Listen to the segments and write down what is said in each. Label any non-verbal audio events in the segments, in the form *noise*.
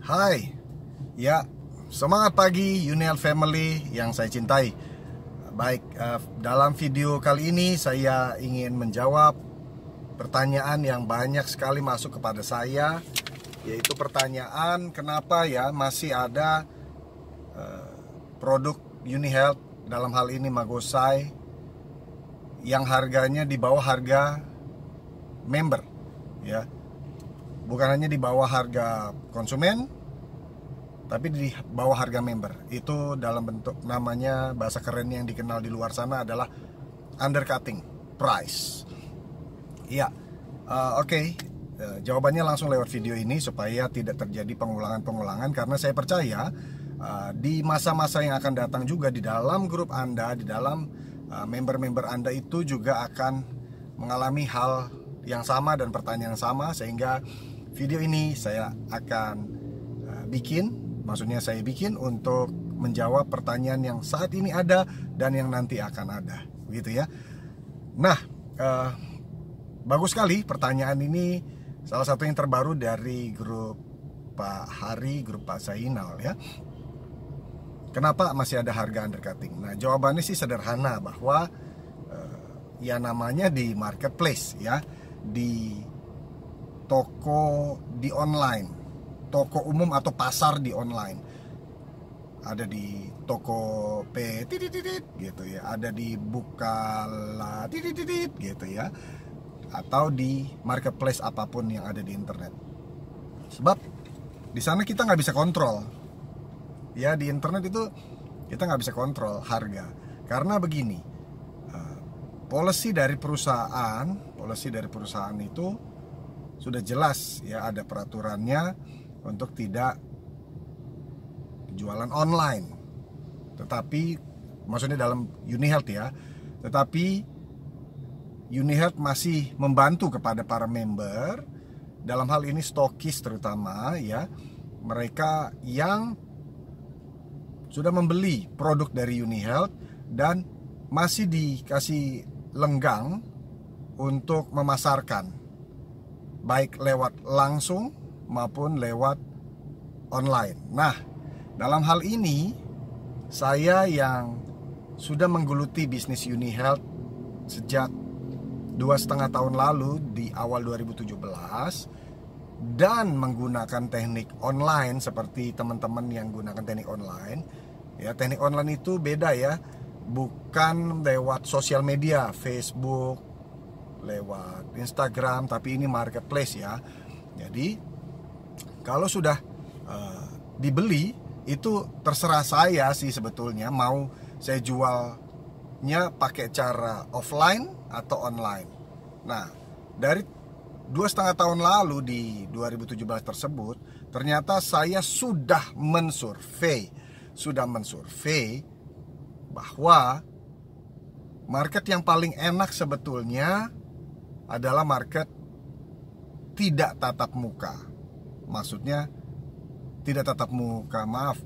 Hai, ya semangat pagi Unial Family yang saya cintai Baik, uh, dalam video kali ini saya ingin menjawab pertanyaan yang banyak sekali masuk kepada saya Yaitu pertanyaan kenapa ya masih ada uh, produk UniHealth dalam hal ini Magosai Yang harganya di bawah harga member ya bukan hanya di bawah harga konsumen tapi di bawah harga member itu dalam bentuk namanya bahasa keren yang dikenal di luar sana adalah undercutting price iya uh, oke okay. uh, eh, jawabannya langsung lewat video ini supaya tidak terjadi pengulangan-pengulangan karena saya percaya uh, di masa-masa yang akan datang juga di dalam grup anda di dalam member-member uh, anda itu juga akan mengalami hal yang sama dan pertanyaan yang sama sehingga video ini saya akan bikin Maksudnya saya bikin untuk menjawab pertanyaan yang saat ini ada dan yang nanti akan ada, gitu ya. Nah, uh, bagus sekali pertanyaan ini salah satu yang terbaru dari grup Pak Hari, grup Pak Sainal ya. Kenapa masih ada harga undercutting? Nah, jawabannya sih sederhana bahwa uh, ya namanya di marketplace ya, di toko di online toko umum atau pasar di online ada di toko P titit gitu ya ada di Bukala titit gitu ya atau di marketplace apapun yang ada di internet sebab di sana kita nggak bisa kontrol ya di internet itu kita nggak bisa kontrol harga karena begini uh, policy dari perusahaan policy dari perusahaan itu sudah jelas ya ada peraturannya untuk tidak jualan online. Tetapi maksudnya dalam UniHealth ya. Tetapi UniHealth masih membantu kepada para member dalam hal ini stokis terutama ya. Mereka yang sudah membeli produk dari UniHealth dan masih dikasih lenggang untuk memasarkan baik lewat langsung maupun lewat online. Nah, dalam hal ini saya yang sudah mengguluti bisnis Uni Health sejak dua setengah tahun lalu di awal 2017 dan menggunakan teknik online seperti teman-teman yang gunakan teknik online ya teknik online itu beda ya bukan lewat sosial media Facebook lewat Instagram tapi ini marketplace ya jadi kalau sudah uh, dibeli itu terserah saya sih sebetulnya mau saya jualnya pakai cara offline atau online. Nah dari dua setengah tahun lalu di 2017 tersebut ternyata saya sudah mensurvei sudah mensurvei bahwa market yang paling enak sebetulnya adalah market tidak tatap muka maksudnya tidak tatap muka maaf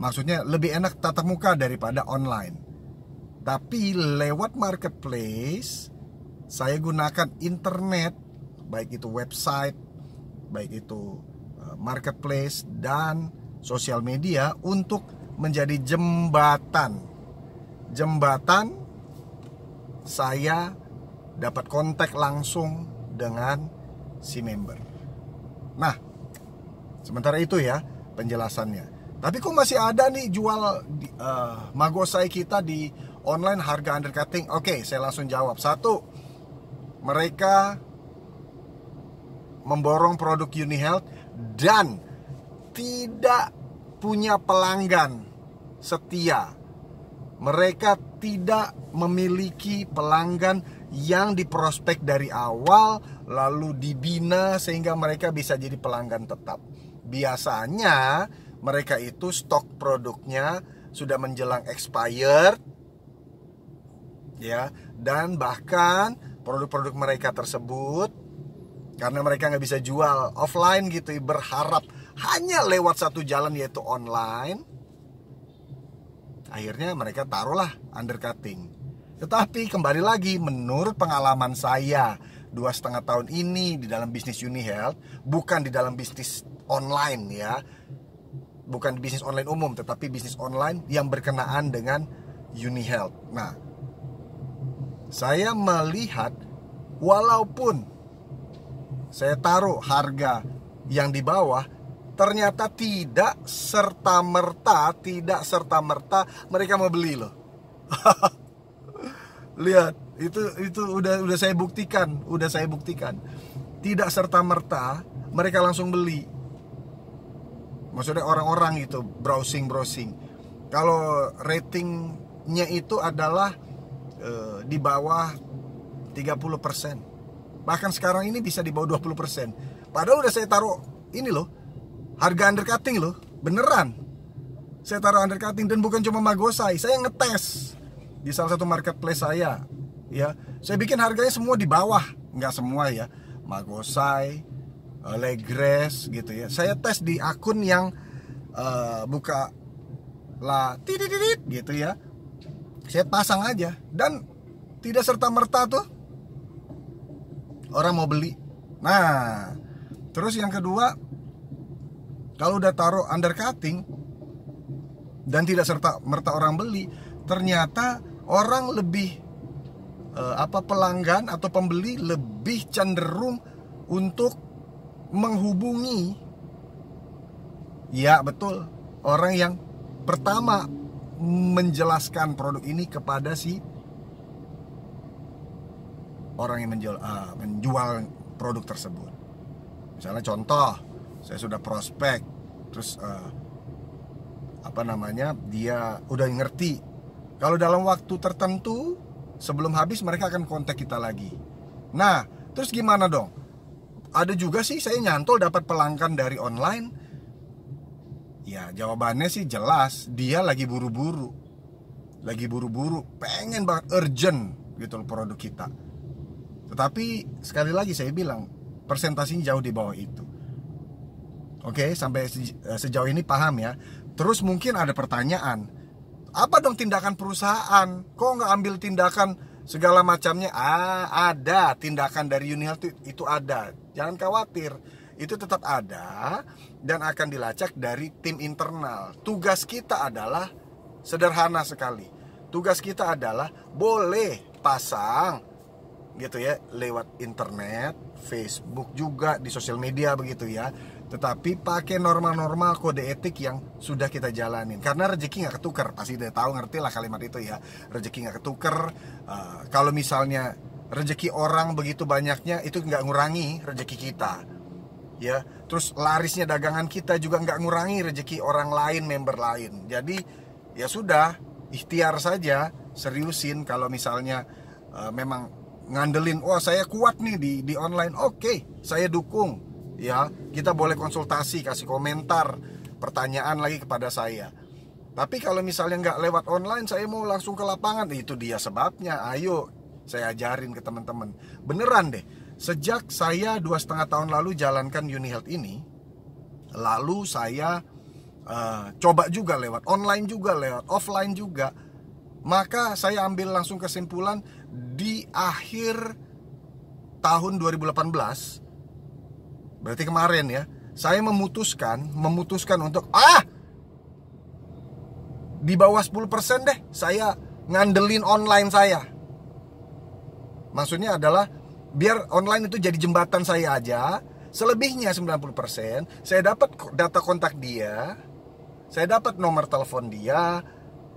maksudnya lebih enak tatap muka daripada online tapi lewat marketplace saya gunakan internet baik itu website baik itu eh, marketplace dan sosial media untuk menjadi jembatan jembatan saya dapat kontak langsung dengan si member. Nah, Sementara itu ya penjelasannya. Tapi kok masih ada nih jual uh, magosai kita di online harga undercutting? Oke, okay, saya langsung jawab. Satu, mereka memborong produk UniHealth dan tidak punya pelanggan setia. Mereka tidak memiliki pelanggan yang diprospek dari awal lalu dibina sehingga mereka bisa jadi pelanggan tetap biasanya mereka itu stok produknya sudah menjelang expired ya dan bahkan produk-produk mereka tersebut karena mereka nggak bisa jual offline gitu berharap hanya lewat satu jalan yaitu online akhirnya mereka taruhlah undercutting tetapi kembali lagi menurut pengalaman saya dua setengah tahun ini di dalam bisnis UniHealth bukan di dalam bisnis online ya bukan bisnis online umum tetapi bisnis online yang berkenaan dengan UniHealth. Nah, saya melihat walaupun saya taruh harga yang di bawah ternyata tidak serta merta tidak serta merta mereka mau beli loh. *laughs* Lihat, itu itu udah udah saya buktikan, udah saya buktikan. Tidak serta merta mereka langsung beli maksudnya orang-orang itu browsing browsing kalau ratingnya itu adalah e, di bawah 30% persen, bahkan sekarang ini bisa di bawah 20% persen. padahal udah saya taruh ini loh harga undercutting loh beneran saya taruh undercutting dan bukan cuma magosai saya ngetes di salah satu marketplace saya ya saya bikin harganya semua di bawah nggak semua ya magosai uh, eh, Legres gitu ya. Saya tes di akun yang uh, buka la tidididit gitu ya. Saya pasang aja dan tidak serta merta tuh orang mau beli. Nah, terus yang kedua kalau udah taruh undercutting dan tidak serta merta orang beli, ternyata orang lebih eh, apa pelanggan atau pembeli lebih cenderung untuk menghubungi ya betul orang yang pertama menjelaskan produk ini kepada si orang yang menjual uh, menjual produk tersebut. Misalnya contoh, saya sudah prospek, terus uh, apa namanya dia udah ngerti. Kalau dalam waktu tertentu sebelum habis mereka akan kontak kita lagi. Nah, terus gimana dong? ada juga sih saya nyantol dapat pelanggan dari online ya jawabannya sih jelas dia lagi buru-buru lagi buru-buru pengen banget urgent gitu loh produk kita tetapi sekali lagi saya bilang persentasinya jauh di bawah itu Oke, sampai eh, sejauh ini paham ya. Terus mungkin ada pertanyaan, apa dong tindakan perusahaan? Kok nggak ambil tindakan segala macamnya ah, ada tindakan dari UniHealth itu ada jangan khawatir itu tetap ada dan akan dilacak dari tim internal tugas kita adalah sederhana sekali tugas kita adalah boleh pasang gitu ya lewat internet Facebook juga di sosial media begitu ya tetapi pakai norma-norma kode etik yang sudah kita jalanin karena rezeki nggak ketuker pasti udah tahu ngerti lah kalimat itu ya rezeki nggak ketuker uh, kalau misalnya rezeki orang begitu banyaknya itu nggak ngurangi rezeki kita ya terus larisnya dagangan kita juga nggak ngurangi rezeki orang lain member lain jadi ya sudah ikhtiar saja seriusin kalau misalnya uh, memang ngandelin wah saya kuat nih di di online oke okay, saya dukung ya kita boleh konsultasi kasih komentar pertanyaan lagi kepada saya tapi kalau misalnya nggak lewat online saya mau langsung ke lapangan itu dia sebabnya ayo saya ajarin ke teman-teman beneran deh sejak saya dua setengah tahun lalu jalankan Uni Health ini lalu saya uh, coba juga lewat online juga lewat offline juga maka saya ambil langsung kesimpulan di akhir tahun 2018 berarti kemarin ya, saya memutuskan, memutuskan untuk ah di bawah 10% deh saya ngandelin online saya. Maksudnya adalah biar online itu jadi jembatan saya aja. Selebihnya 90% saya dapat data kontak dia, saya dapat nomor telepon dia,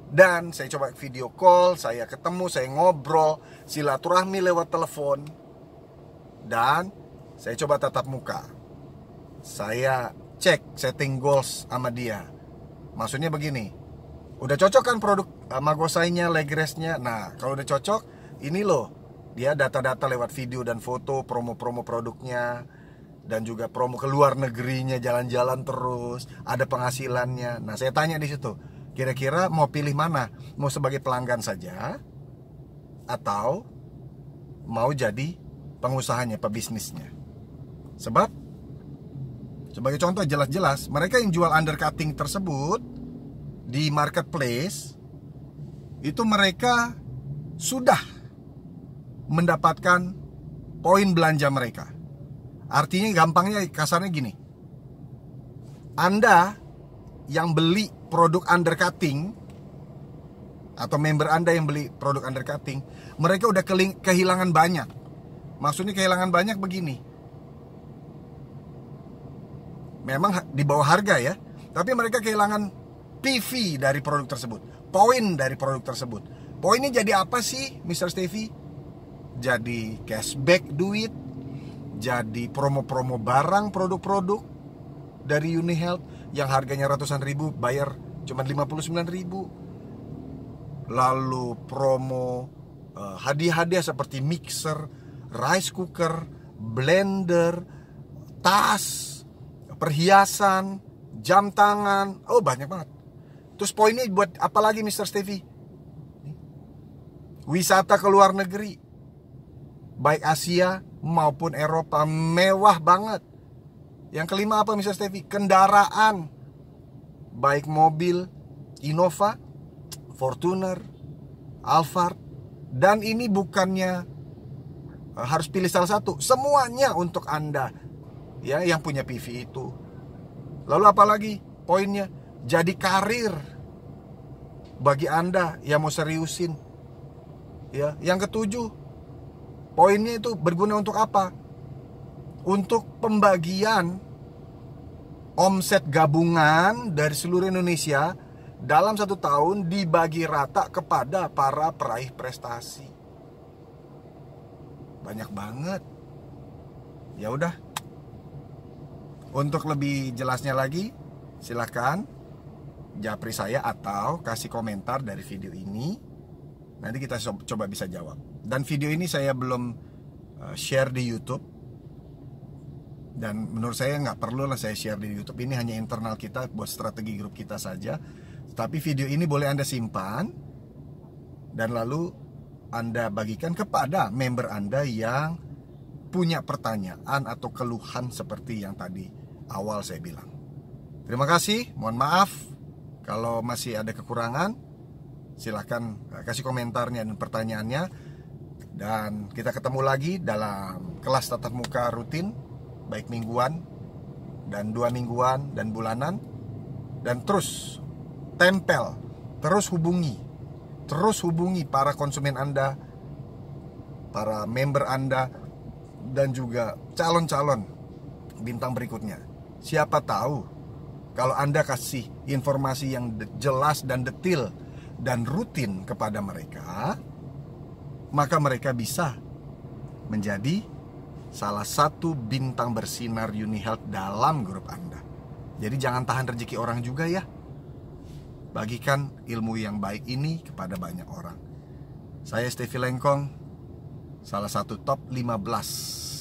dan saya coba video call, saya ketemu, saya ngobrol, silaturahmi lewat telepon, dan saya coba tatap muka saya cek setting goals sama dia maksudnya begini udah cocok kan produk uh, magosainya legresnya nah kalau udah cocok ini loh dia data-data lewat video dan foto promo-promo produknya dan juga promo ke luar negerinya jalan-jalan terus ada penghasilannya nah saya tanya di situ kira-kira mau pilih mana mau sebagai pelanggan saja atau mau jadi pengusahanya pebisnisnya sebab sebagai contoh jelas-jelas mereka yang jual undercutting tersebut di marketplace itu mereka sudah mendapatkan poin belanja mereka. Artinya gampangnya kasarnya gini. Anda yang beli produk undercutting atau member Anda yang beli produk undercutting, mereka udah kehilangan banyak. Maksudnya kehilangan banyak begini memang di bawah harga ya, tapi mereka kehilangan PV dari produk tersebut, poin dari produk tersebut. Poinnya jadi apa sih, Mr. Stevie? Jadi cashback duit, jadi promo-promo barang produk-produk dari UniHealth yang harganya ratusan ribu bayar cuma 59 ribu lalu promo hadiah eh, hadiah-hadiah seperti mixer, rice cooker, blender, tas, perhiasan, jam tangan, oh banyak banget. Terus poinnya buat apa lagi Mr. Stevie? Wisata ke luar negeri. Baik Asia maupun Eropa mewah banget. Yang kelima apa Mr. Stevie? Kendaraan. Baik mobil Innova, Fortuner, Alphard dan ini bukannya harus pilih salah satu. Semuanya untuk Anda ya yang punya PV itu. Lalu apa lagi poinnya? Jadi karir bagi Anda yang mau seriusin. Ya, yang ketujuh poinnya itu berguna untuk apa? Untuk pembagian omset gabungan dari seluruh Indonesia dalam satu tahun dibagi rata kepada para peraih prestasi. Banyak banget. Ya udah, untuk lebih jelasnya lagi, silahkan japri saya atau kasih komentar dari video ini. Nanti kita coba bisa jawab. Dan video ini saya belum eh, share di YouTube. Dan menurut saya nggak perlu lah saya share di YouTube. Ini hanya internal kita buat strategi grup kita saja. Tapi video ini boleh Anda simpan dan lalu Anda bagikan kepada member Anda yang punya pertanyaan atau keluhan seperti yang tadi awal saya bilang. Terima kasih, mohon maaf kalau masih ada kekurangan. Silahkan eh, kasih komentarnya dan pertanyaannya. Dan kita ketemu lagi dalam kelas tatap muka rutin, baik mingguan, dan dua mingguan, dan bulanan. Dan terus tempel, terus hubungi, terus hubungi para konsumen Anda, para member Anda, dan juga calon-calon bintang berikutnya. Siapa tahu kalau Anda kasih informasi yang jelas dan detil dan rutin kepada mereka, maka mereka bisa menjadi salah satu bintang bersinar Uni dalam grup Anda. Jadi jangan tahan rezeki orang juga ya. Bagikan ilmu yang baik ini kepada banyak orang. Saya Stevie Lengkong, salah satu top 15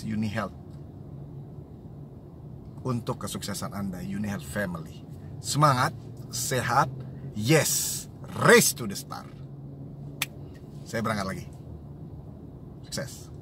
Uni untuk kesuksesan Anda need help Family. Semangat, sehat, yes, race to the star. Saya berangkat lagi. Sukses.